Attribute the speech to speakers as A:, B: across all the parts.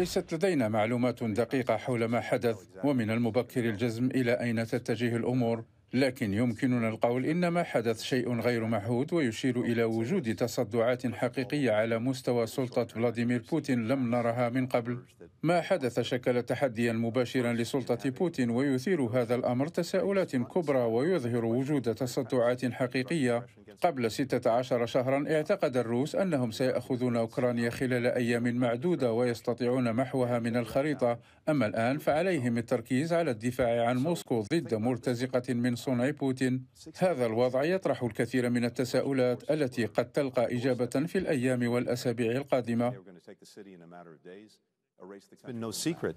A: ليست لدينا معلومات دقيقة حول ما حدث ومن المبكر الجزم إلى أين تتجه الأمور لكن يمكننا القول انما حدث شيء غير معهود ويشير الى وجود تصدعات حقيقيه على مستوى سلطه فلاديمير بوتين لم نرها من قبل ما حدث شكل تحديا مباشرا لسلطه بوتين ويثير هذا الامر تساؤلات كبرى ويظهر وجود تصدعات حقيقيه قبل 16 شهرا اعتقد الروس انهم سياخذون اوكرانيا خلال ايام معدوده ويستطيعون محوها من الخريطه اما الان فعليهم التركيز على الدفاع عن موسكو ضد مرتزقه من صنع بوتين هذا الوضع يطرح الكثير من التساؤلات التي قد تلقى إجابة في الأيام والأسابيع القادمة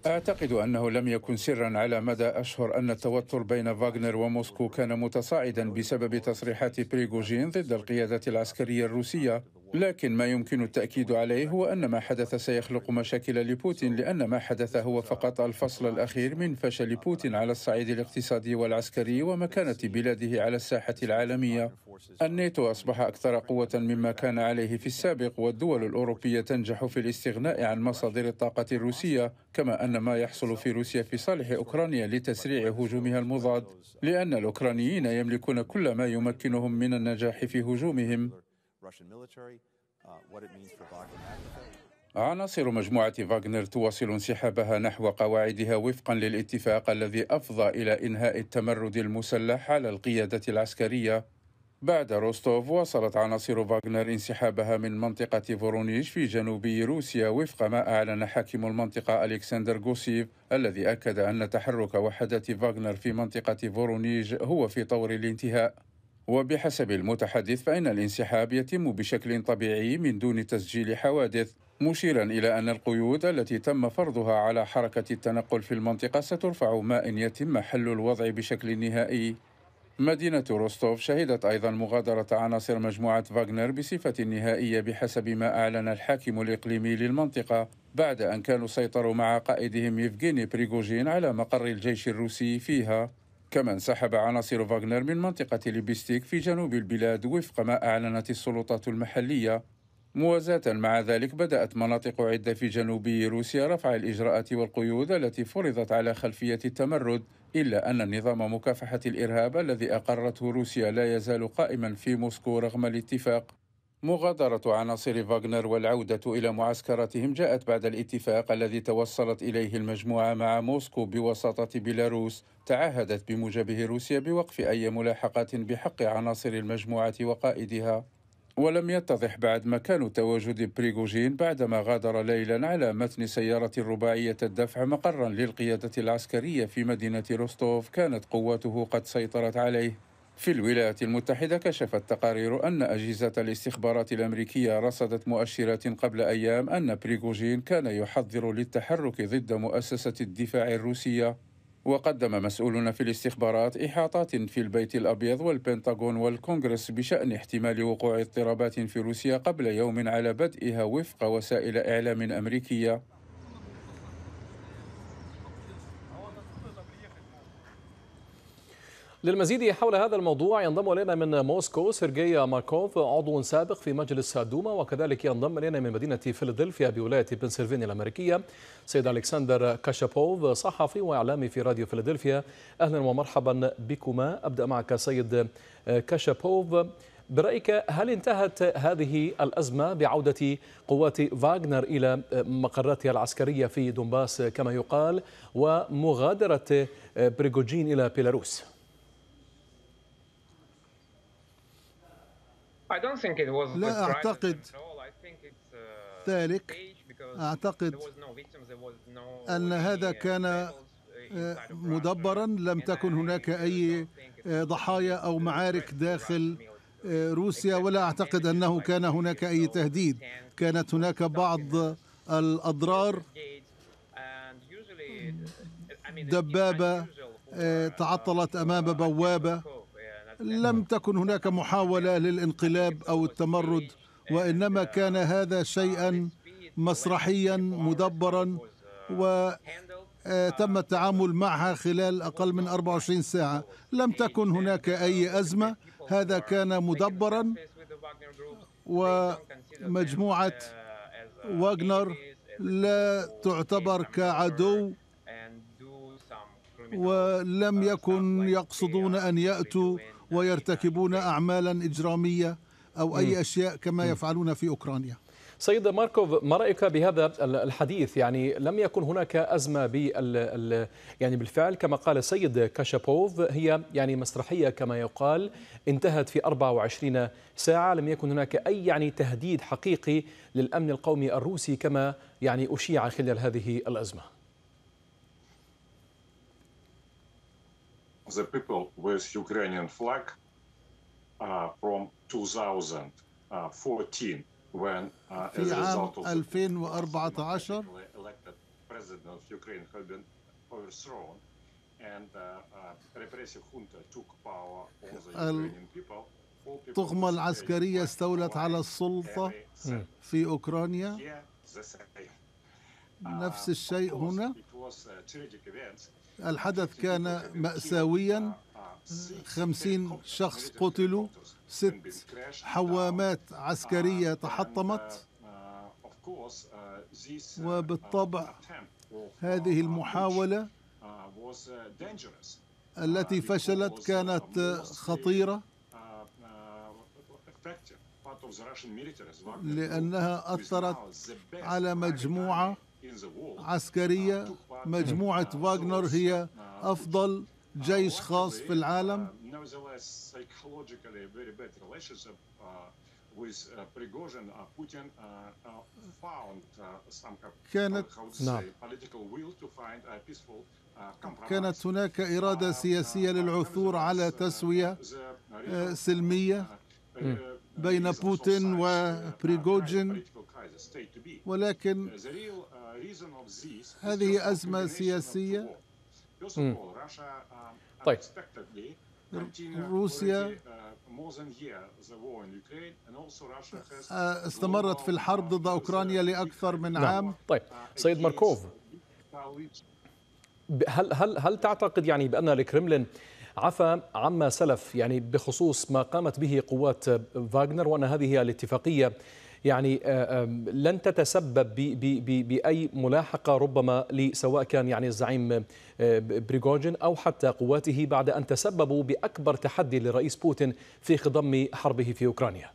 A: أعتقد أنه لم يكن سرا على مدى أشهر أن التوتر بين فاغنر وموسكو كان متصاعدا بسبب تصريحات بريغوجين ضد القيادة العسكرية الروسية لكن ما يمكن التأكيد عليه هو أن ما حدث سيخلق مشاكل لبوتين لأن ما حدث هو فقط الفصل الأخير من فشل بوتين على الصعيد الاقتصادي والعسكري ومكانة بلاده على الساحة العالمية الناتو أصبح أكثر قوة مما كان عليه في السابق والدول الأوروبية تنجح في الاستغناء عن مصادر الطاقة الروسية كما أن ما يحصل في روسيا في صالح أوكرانيا لتسريع هجومها المضاد لأن الأوكرانيين يملكون كل ما يمكنهم من النجاح في هجومهم Uh, عناصر مجموعة فاغنر تواصل انسحابها نحو قواعدها وفقا للاتفاق الذي أفضى إلى إنهاء التمرد المسلح على القيادة العسكرية بعد روستوف واصلت عناصر فاغنر انسحابها من منطقة فورونيش في جنوب روسيا وفق ما أعلن حاكم المنطقة ألكسندر غوسيف الذي أكد أن تحرك وحدات فاغنر في منطقة فورونيج هو في طور الانتهاء وبحسب المتحدث فإن الانسحاب يتم بشكل طبيعي من دون تسجيل حوادث مشيرا إلى أن القيود التي تم فرضها على حركة التنقل في المنطقة سترفع ما إن يتم حل الوضع بشكل نهائي مدينة روستوف شهدت أيضا مغادرة عناصر مجموعة فاغنر بصفة نهائية بحسب ما أعلن الحاكم الإقليمي للمنطقة بعد أن كانوا سيطروا مع قائدهم يفغيني بريغوجين على مقر الجيش الروسي فيها كما انسحب عناصر فاغنر من منطقة ليبستيك في جنوب البلاد وفق ما أعلنت السلطات المحلية موازاة مع ذلك بدأت مناطق عدة في جنوب روسيا رفع الإجراءات والقيود التي فرضت على خلفية التمرد إلا أن نظام مكافحة الإرهاب الذي أقرته روسيا لا يزال قائما في موسكو رغم الاتفاق مغادرة عناصر فاغنر والعودة إلى معسكراتهم جاءت بعد الاتفاق الذي توصلت إليه المجموعة مع موسكو بوساطة بيلاروس تعهدت بموجبه روسيا بوقف أي ملاحقات بحق عناصر المجموعة وقائدها ولم يتضح بعد مكان تواجد بريغوجين بعدما غادر ليلا على متن سيارة رباعية الدفع مقرا للقيادة العسكرية في مدينة روستوف كانت قواته قد سيطرت عليه في الولايات المتحدة كشفت تقارير أن أجهزة الاستخبارات الأمريكية رصدت مؤشرات قبل أيام أن بريغوجين كان يحضر للتحرك ضد مؤسسة الدفاع الروسية وقدم مسؤولون في الاستخبارات إحاطات في البيت الأبيض والبنتاغون والكونغرس بشأن احتمال وقوع اضطرابات في روسيا قبل يوم على بدئها وفق وسائل إعلام أمريكية
B: للمزيد حول هذا الموضوع ينضم الينا من موسكو سيرجي ماركوف عضو سابق في مجلس الدوما وكذلك ينضم الينا من مدينه فيلادلفيا بولايه بنسلفانيا الامريكيه سيد الكسندر كاشابوف صحفي واعلامي في راديو فيلادلفيا اهلا ومرحبا بكما ابدا معك سيد كاشابوف برايك هل انتهت هذه الازمه بعوده قوات فاغنر الى مقراتها العسكريه في دونباس كما يقال ومغادره بريغوجين الى بيلاروس؟
C: لا أعتقد uh, ذلك أعتقد
D: أن هذا uh, كان آه، uh, مدبرا لم تكن هناك أي آه، ضحايا أو معارك داخل روسيا ولا أعتقد أنه كان هناك أي تهديد كانت هناك بعض الأضرار دبابة آه، تعطلت أمام بوابة لم تكن هناك محاولة للانقلاب أو التمرد وإنما كان هذا شيئا مسرحيا مدبرا وتم آه، التعامل معها خلال أقل من 24 ساعة لم تكن هناك أي أزمة هذا كان مدبرا ومجموعة واغنر لا تعتبر كعدو ولم يكن يقصدون أن يأتوا ويرتكبون أعمالا إجرامية أو أي أشياء كما يفعلون في أوكرانيا
B: سيد ماركوف ما رايك بهذا الحديث يعني لم يكن هناك ازمه بال يعني بالفعل كما قال السيد كاشابوف هي يعني مسرحيه كما يقال انتهت في 24 ساعه لم يكن هناك اي يعني تهديد حقيقي للامن القومي الروسي كما يعني اشيع خلال هذه الازمه
E: the people with Ukrainian flag from 2014 when as a result of
D: 2014
E: elected president of Ukraine had been overthrown and repressive junta took power over the Ukrainian people الطغمة العسكرية
D: استولت على السلطة في أوكرانيا نفس الشيء هنا الحدث كان مأساويا خمسين شخص قتلوا ست حوامات عسكرية تحطمت وبالطبع هذه المحاولة
E: التي فشلت كانت خطيرة لأنها أثرت على مجموعة
D: عسكرية مجموعة فاغنر هي أفضل جيش خاص في العالم
E: كانت نعم.
D: كانت هناك إرادة سياسية للعثور على تسوية آه، سلمية بين بوتين وبريغوجين ولكن هذه أزمة سياسية
A: طيب
E: روسيا
B: آه، استمرت في الحرب ضد أوكرانيا لأكثر من نعم. عام طيب سيد ماركوف هل هل هل تعتقد يعني بأن الكرملين عفى عما سلف يعني بخصوص ما قامت به قوات فاغنر وأن هذه الاتفاقية يعني آه، لن تتسبب باي ملاحقه ربما لسواء كان يعني الزعيم آه، بريغوجين او حتى قواته بعد ان تسببوا باكبر تحدي للرئيس بوتين في خضم حربه في اوكرانيا.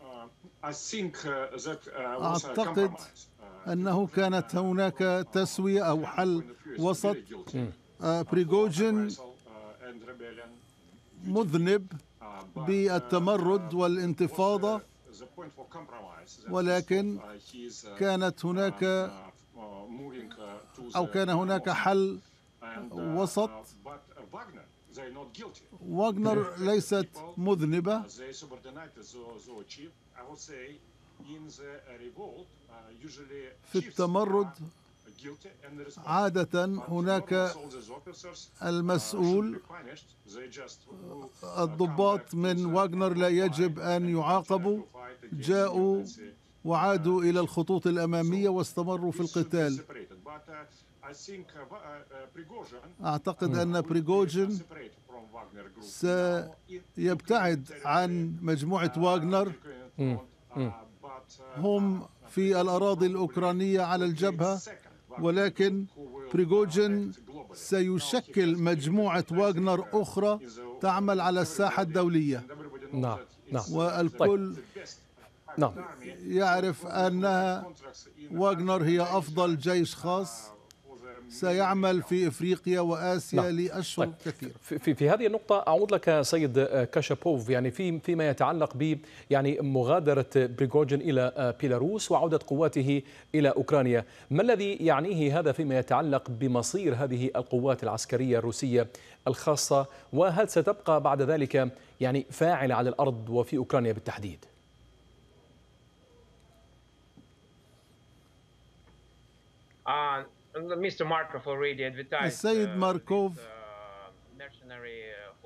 E: Uh, uh, اعتقد
D: uh, انه كانت هناك تسويه او حل وسط آه، بريغوجين مذنب بالتمرد والانتفاضه
E: ولكن
D: كانت هناك
E: او كان هناك حل وسط واغنر ليست
D: مذنبه في التمرد عادة هناك المسؤول آه، الضباط من واغنر لا يجب أن يعاقبوا جاءوا وعادوا إلى الخطوط الأمامية واستمروا في القتال أعتقد أن بريغوجين سيبتعد عن مجموعة واغنر هم في الأراضي الأوكرانية على الجبهة ولكن بريغوجين سيشكل مجموعة واغنر أخرى تعمل على الساحة الدولية نعم نعم والكل طيب. نعم يعرف أنها واغنر هي أفضل جيش خاص سيعمل في افريقيا
B: واسيا نعم. لاشهر طيب. كثيره في في هذه النقطه اعود لك سيد آه، كاشابوف يعني في فيما يتعلق ب يعني مغادره بريغوجين الى آه، بيلاروس وعوده قواته الى اوكرانيا ما الذي يعنيه هذا فيما يتعلق بمصير هذه القوات العسكريه الروسيه الخاصه وهل ستبقى بعد ذلك يعني فاعله على الارض وفي اوكرانيا بالتحديد
C: آه السيد ماركوف uh,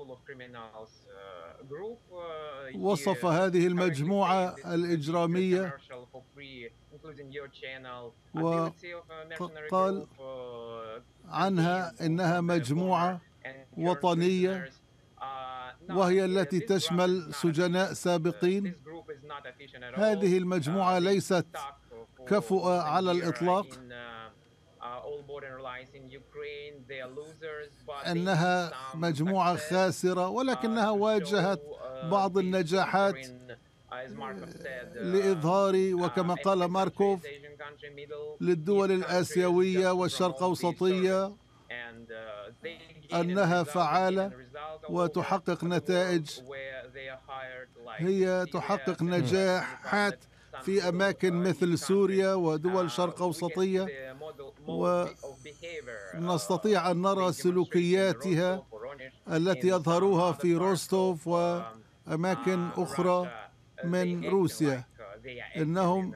C: uh, uh, وصف هذه
D: المجموعة الإجرامية وقال عنها إنها مجموعة وطنية وهي التي تشمل سجناء سابقين
C: هذه المجموعة ليست كفؤة على الإطلاق Uh,
D: أنها مجموعة خاسرة ولكنها uh, واجهت uh, بعض النجاحات
C: آه، لإظهار وكما قال ماركوف
D: للدول الآسيوية والشرق أوسطية أنها فعالة وتحقق نتائج هي تحقق نجاحات في أماكن مثل سوريا ودول شرق أوسطية ونستطيع أن نرى سلوكياتها التي يظهروها في روستوف وأماكن أخرى من روسيا إنهم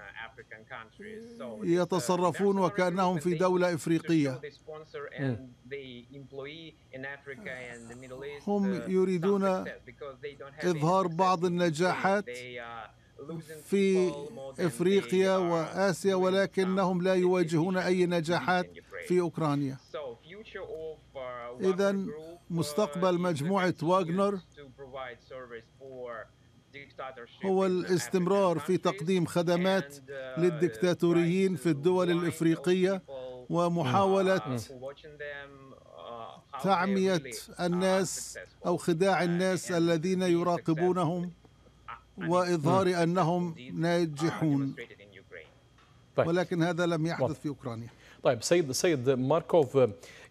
D: يتصرفون وكأنهم في دولة إفريقية
C: هم يريدون إظهار بعض النجاحات في
D: افريقيا واسيا ولكنهم لا يواجهون اي نجاحات في اوكرانيا اذا مستقبل مجموعه واغنر هو الاستمرار في تقديم خدمات للدكتاتوريين في الدول الافريقيه ومحاوله
C: تعميه الناس او خداع
D: الناس الذين يراقبونهم
C: يعني واظهار انهم ناجحون
B: طيب. ولكن هذا لم يحدث في اوكرانيا طيب سيد سيد ماركوف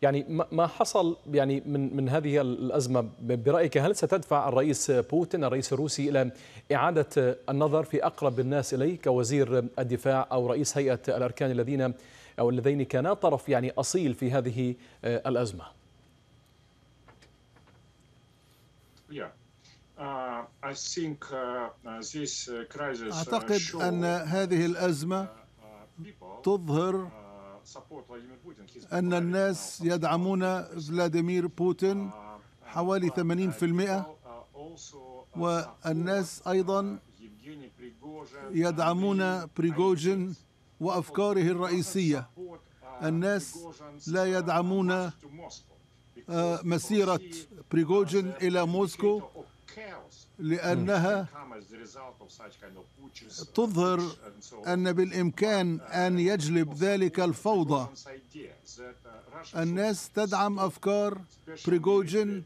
B: يعني ما حصل يعني من من هذه الازمه برايك هل ستدفع الرئيس بوتين الرئيس الروسي الى اعاده النظر في اقرب الناس اليه كوزير الدفاع او رئيس هيئه الاركان الذين او اللذين كانا طرف يعني اصيل في هذه آه، الازمه؟
E: yeah. أعتقد أن هذه
D: الأزمة uh, تظهر uh, أن الناس يدعمون فلاديمير بوتين uh, حوالي 80% والناس أيضا يدعمون بريغوجين وأفكاره الرئيسية الناس لا يدعمون مسيرة بريغوجين إلى موسكو
E: لأنها تظهر
D: أن بالإمكان أن يجلب ذلك الفوضى الناس تدعم أفكار بريغوجين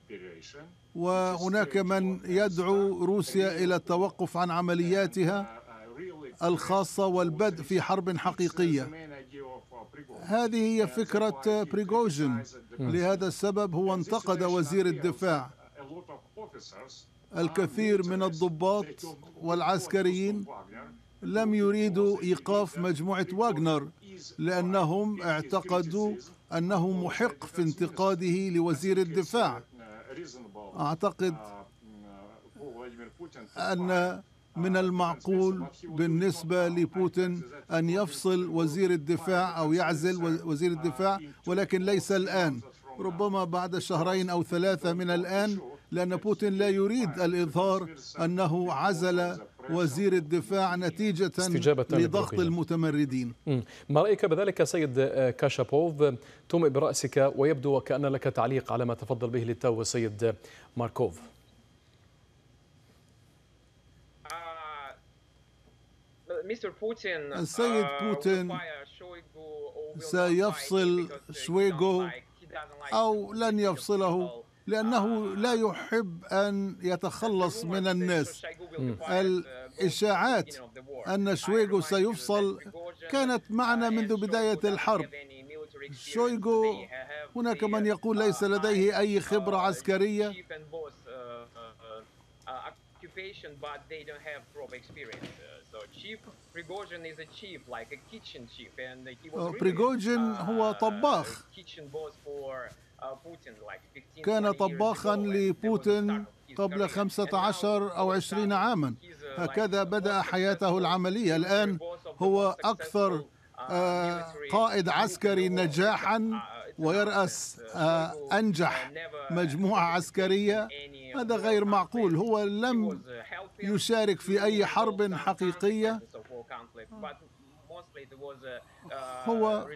D: وهناك من يدعو روسيا إلى التوقف عن عملياتها الخاصة والبدء في حرب حقيقية هذه هي فكرة بريغوجين لهذا السبب هو انتقد وزير الدفاع الكثير من الضباط والعسكريين لم يريدوا ايقاف مجموعه واغنر لانهم اعتقدوا انه محق في انتقاده لوزير الدفاع اعتقد ان من المعقول بالنسبة لبوتين أن يفصل وزير الدفاع أو يعزل وزير الدفاع ولكن ليس الآن ربما بعد شهرين أو ثلاثة من الآن لأن بوتين لا يريد الإظهار
B: أنه عزل وزير الدفاع نتيجة لضغط
D: المتمردين
B: ما رأيك بذلك سيد كاشابوف تومئ برأسك ويبدو وكأن لك تعليق على ما تفضل به للتو سيد ماركوف
C: السيد آه، بوتين آه،
D: سيفصل شويغو أو لن يفصله لأنه لا يحب أن يتخلص من الناس الإشاعات أن شويغو سيفصل كانت معنا منذ بداية الحرب شويغو هناك من يقول ليس لديه أي خبرة عسكرية
C: بريغوجين uh, uh, uh, هو طباخ كان طباخا
D: لبوتين قبل 15 أو 20 عاما هكذا بدأ حياته العملية الآن هو أكثر آه، قائد عسكري نجاحا ويرأس آه، أنجح مجموعة عسكرية هذا غير معقول هو لم يشارك في أي حرب حقيقية
C: آه. هو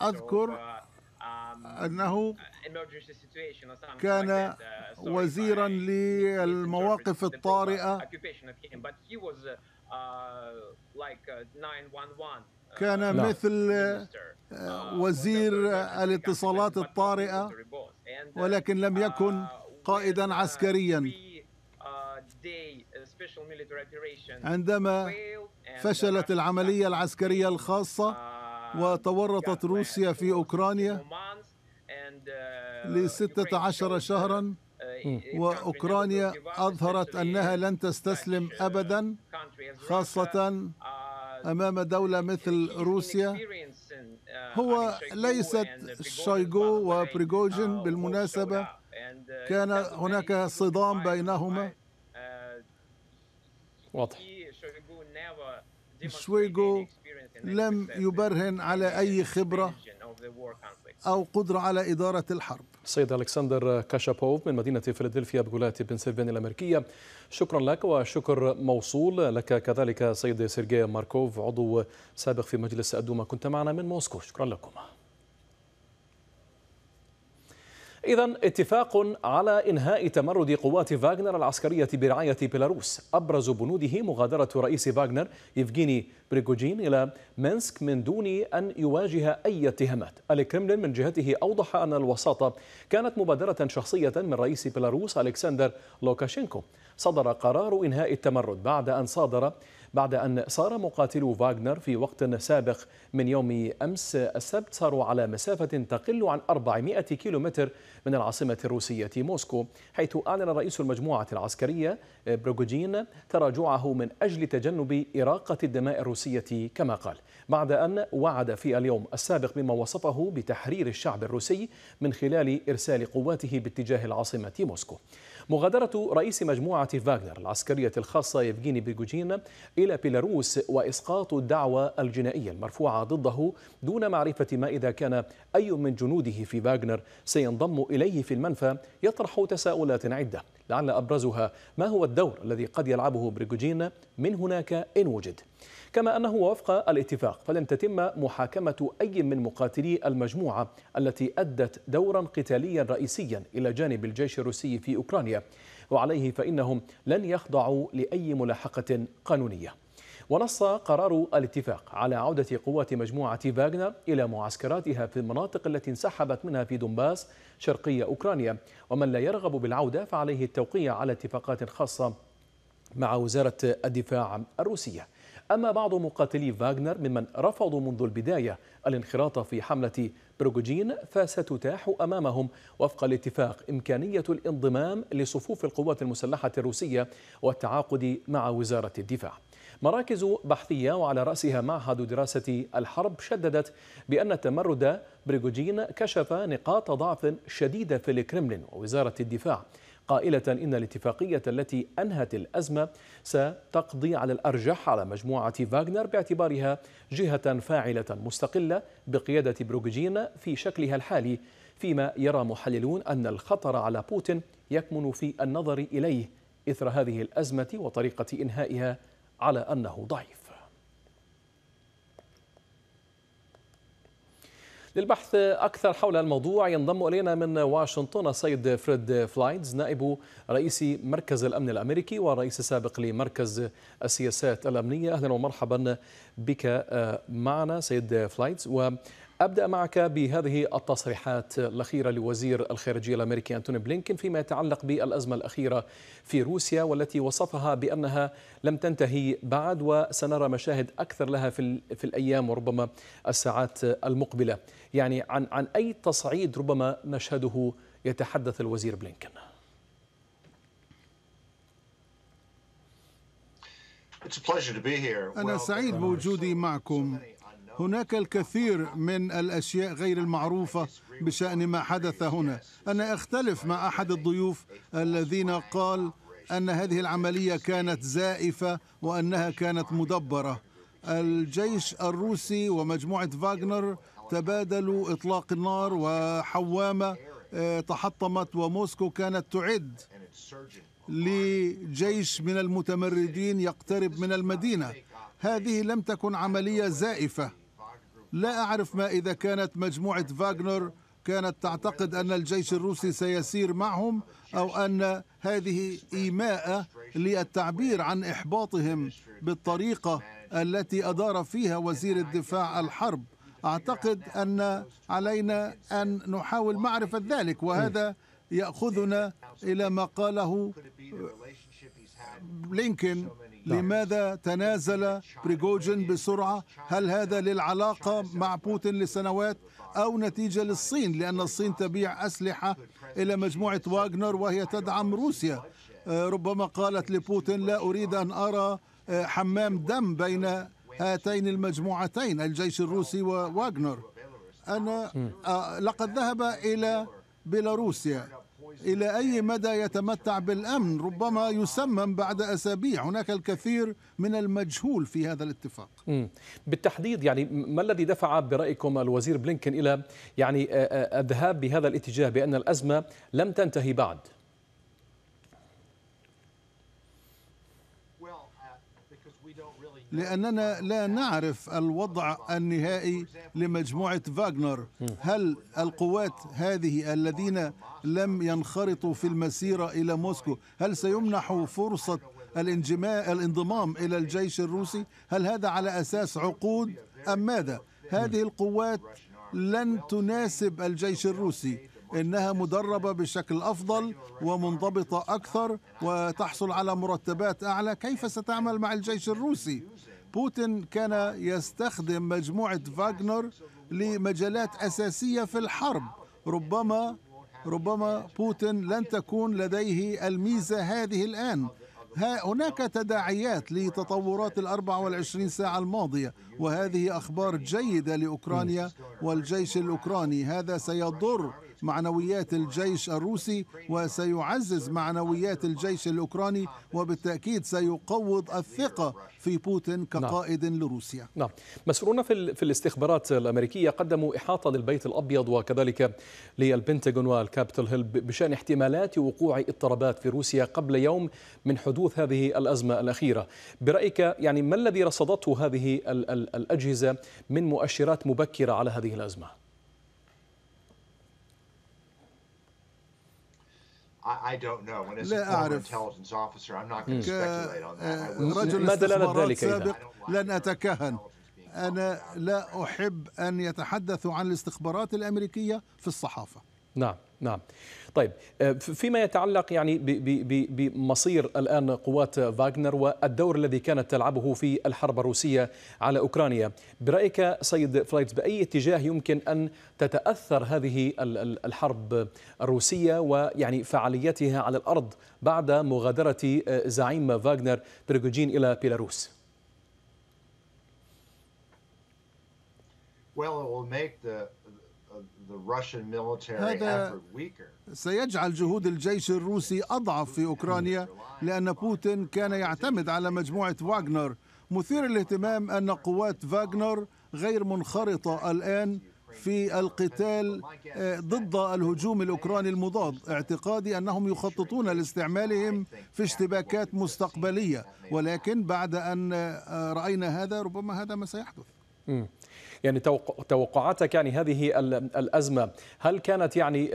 C: أذكر أنه كان uh, وزيرا
D: للمواقف الطارئة كان مثل وزير الاتصالات الطارئة uh, ولكن لم uh, يكن قائدا عسكريا عندما Uh, فشلت العملية العسكرية الخاصة uh, وتورطت روسيا في أوكرانيا uh, لستة عشر شهرا وأوكرانيا أظهرت أنها لن تستسلم أبدا خاصة أمام دولة مثل روسيا هو ليست شايغو وبريغوجين بالمناسبة كان هناك صدام بينهما واضح شويغو لم
C: يبرهن على أي
B: خبرة أو قدرة على إدارة الحرب سيد ألكسندر كاشابوف من مدينة فيلادلفيا بولاية بنسلفانيا الأمريكية شكرا لك وشكر موصول لك كذلك سيد سيرجي ماركوف عضو سابق في مجلس الدوما كنت معنا من موسكو شكرا لكم إذا اتفاق على إنهاء تمرد قوات فاغنر العسكرية برعاية بيلاروس أبرز بنوده مغادرة رئيس فاغنر يفغيني بريغوجين إلى منسك من دون أن يواجه أي اتهامات الكرملين من جهته أوضح أن الوساطة كانت مبادرة شخصية من رئيس بيلاروس ألكسندر لوكاشينكو صدر قرار إنهاء التمرد بعد أن صادر بعد أن صار مقاتلو فاغنر في وقت سابق من يوم أمس السبت صاروا على مسافة تقل عن 400 كيلومتر من العاصمة الروسية موسكو حيث أعلن رئيس المجموعة العسكرية بروجوجين تراجعه من أجل تجنب إراقة الدماء الروسية كما قال بعد أن وعد في اليوم السابق بما وصفه بتحرير الشعب الروسي من خلال إرسال قواته باتجاه العاصمة موسكو مغادرة رئيس مجموعة فاغنر العسكرية الخاصة يفجيني بيجوجين إلى بيلاروس وإسقاط الدعوى الجنائية المرفوعة ضده دون معرفة ما إذا كان أي من جنوده في فاغنر سينضم إليه في المنفى يطرح تساؤلات عدة لعل أبرزها ما هو الدور الذي قد يلعبه بريغوجين من هناك إن وجد كما أنه وفق الاتفاق فلن تتم محاكمة أي من مقاتلي المجموعة التي أدت دورا قتاليا رئيسيا إلى جانب الجيش الروسي في أوكرانيا الثانية وعليه فإنهم لن يخضعوا لأي ملاحقة قانونية ونص قرار الاتفاق على عودة قوات مجموعة فاغنر إلى معسكراتها في المناطق التي انسحبت منها في دنباس شرقي أوكرانيا ومن لا يرغب بالعودة فعليه التوقيع على اتفاقات خاصة مع وزارة الدفاع الروسية أما بعض مقاتلي فاغنر ممن رفضوا منذ البداية الانخراط في حملة بروجوجين فستتاح أمامهم وفق الاتفاق إمكانية الانضمام لصفوف القوات المسلحة الروسية والتعاقد مع وزارة الدفاع مراكز بحثية وعلى رأسها معهد دراسة الحرب شددت بأن تمرد بريغوجين كشف نقاط ضعف شديدة في الكرملين ووزارة الدفاع قائلة إن الاتفاقية التي أنهت الأزمة ستقضي على الأرجح على مجموعة فاغنر باعتبارها جهة فاعلة مستقلة بقيادة بروجين في شكلها الحالي فيما يرى محللون أن الخطر على بوتين يكمن في النظر إليه إثر هذه الأزمة وطريقة إنهائها على أنه ضعيف للبحث أكثر حول الموضوع ينضم إلينا من واشنطن السيد فريد فلايدز نائب رئيس مركز الأمن الأمريكي والرئيس السابق لمركز السياسات الأمنية أهلا ومرحبا بك آه، معنا سيد فلايدز أبدأ معك بهذه التصريحات الأخيرة لوزير الخارجية الأمريكي أنتوني بلينكن فيما يتعلق بالأزمة الأخيرة في روسيا والتي وصفها بأنها لم تنتهي بعد وسنرى مشاهد أكثر لها في, في الأيام وربما الساعات المقبلة يعني عن, عن أي تصعيد ربما نشهده يتحدث الوزير بلينكن
D: أنا سعيد بوجودي
B: معكم
D: هناك الكثير من الأشياء غير المعروفة بشأن ما حدث هنا أنا أختلف مع أحد الضيوف الذين قال أن هذه العملية كانت زائفة وأنها كانت مدبرة الجيش الروسي ومجموعة فاغنر تبادلوا إطلاق النار وحوامة آه، تحطمت وموسكو كانت تعد لجيش من المتمردين يقترب من المدينة هذه لم تكن عملية زائفة لا أعرف ما إذا كانت مجموعة فاغنر كانت تعتقد أن الجيش الروسي سيسير معهم أو أن هذه إيماءة للتعبير عن إحباطهم بالطريقة التي أدار فيها وزير الدفاع الحرب أعتقد أن علينا أن نحاول معرفة ذلك وهذا يأخذنا إلى ما قاله لينكن نعم. لماذا تنازل بريغوجين بسرعة هل هذا للعلاقة مع بوتين لسنوات أو نتيجة للصين لأن الصين تبيع أسلحة إلى مجموعة واغنر وهي تدعم روسيا آه، ربما قالت لبوتين لا أريد أن أرى آه، حمام دم بين هاتين المجموعتين الجيش الروسي وواغنر أنا آه، لقد ذهب إلى بيلاروسيا الى اي مدى يتمتع بالامن ربما يسمم بعد اسابيع هناك
B: الكثير من المجهول في هذا الاتفاق بالتحديد يعني ما الذي دفع برايكم الوزير بلينكن الى يعني الذهاب بهذا الاتجاه بان الازمه لم تنتهي بعد
D: لأننا لا نعرف الوضع النهائي لمجموعة فاغنر هل القوات هذه الذين لم ينخرطوا في المسيرة إلى موسكو هل سيمنحوا فرصة الانضمام إلى الجيش الروسي هل هذا على أساس عقود أم ماذا هذه القوات لن تناسب الجيش الروسي إنها مدربة بشكل أفضل ومنضبطة أكثر وتحصل على مرتبات أعلى كيف ستعمل مع الجيش الروسي؟ بوتين كان يستخدم مجموعة فاغنر لمجالات أساسية في الحرب ربما ربما بوتين لن تكون لديه الميزة هذه الآن هناك تداعيات لتطورات ال 24 ساعة الماضية وهذه أخبار جيدة لأوكرانيا والجيش الأوكراني هذا سيضر معنويات الجيش الروسي وسيعزز معنويات الجيش الأوكراني وبالتأكيد سيقوض الثقة في بوتين نعم. كقائد نعم. لروسيا
B: نعم مسؤولون في, في الاستخبارات الأمريكية قدموا إحاطة للبيت الأبيض وكذلك للبنتاغون والكابيتال هيل بشأن احتمالات وقوع اضطرابات في روسيا قبل يوم من حدوث هذه الأزمة الأخيرة برأيك يعني ما الذي رصدته هذه الأجهزة من مؤشرات مبكرة على هذه الأزمة؟
E: I, don't know. When as a أعرف. intelligence officer, I'm not going to hmm. speculate on that.
D: Uh, رجل ما سابق لن أتكهن أنا لا أحب أن يتحدثوا عن الاستخبارات الأمريكية في الصحافة
B: نعم نعم طيب آه، فيما يتعلق يعني بمصير الآن قوات فاغنر والدور الذي كانت تلعبه في الحرب الروسية على أوكرانيا برأيك سيد فلايتس بأي اتجاه يمكن أن تتأثر هذه الحرب الروسية ويعني فعاليتها على الأرض بعد مغادرة آه، زعيم فاغنر بريغوجين إلى بيلاروس؟
E: Well, it will make the هذا
D: سيجعل جهود الجيش الروسي أضعف في أوكرانيا لأن بوتين كان يعتمد على مجموعة فاغنر مثير الاهتمام أن قوات فاغنر غير منخرطة الآن في القتال آه، ضد الهجوم الأوكراني المضاد اعتقادي أنهم يخططون لاستعمالهم في اشتباكات مستقبلية ولكن بعد أن آه، رأينا هذا ربما هذا ما سيحدث
B: يعني توقعاتك يعني هذه الأزمة هل كانت يعني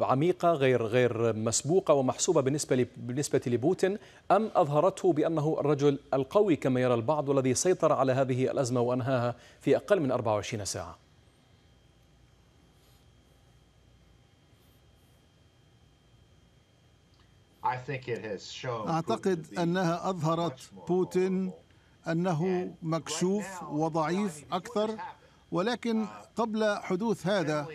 B: عميقة غير غير مسبوقة ومحسوبة بالنسبة بالنسبة لبوتين أم أظهرته بأنه الرجل القوي كما يرى البعض والذي سيطر على هذه الأزمة وأنهاها في أقل من 24 ساعة؟
C: أعتقد أنها
D: أظهرت بوتين أنه مكشوف وضعيف أكثر ولكن قبل حدوث هذا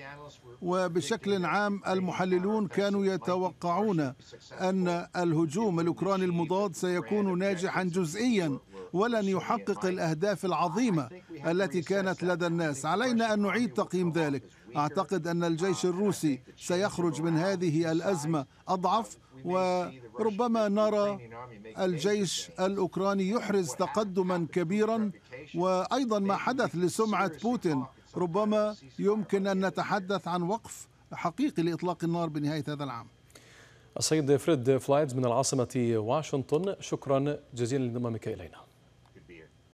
D: وبشكل عام المحللون كانوا يتوقعون أن الهجوم الأوكراني المضاد سيكون ناجحا جزئيا ولن يحقق الأهداف العظيمة التي كانت لدى الناس علينا أن نعيد تقييم ذلك أعتقد أن الجيش الروسي سيخرج من هذه الأزمة أضعف وربما نرى الجيش الأوكراني يحرز تقدما كبيرا وأيضا ما حدث لسمعة بوتين ربما يمكن أن نتحدث عن وقف حقيقي لإطلاق النار
B: بنهاية هذا العام السيد فريد فلايدز من العاصمة واشنطن شكرا جزيلا لانضمامك إلينا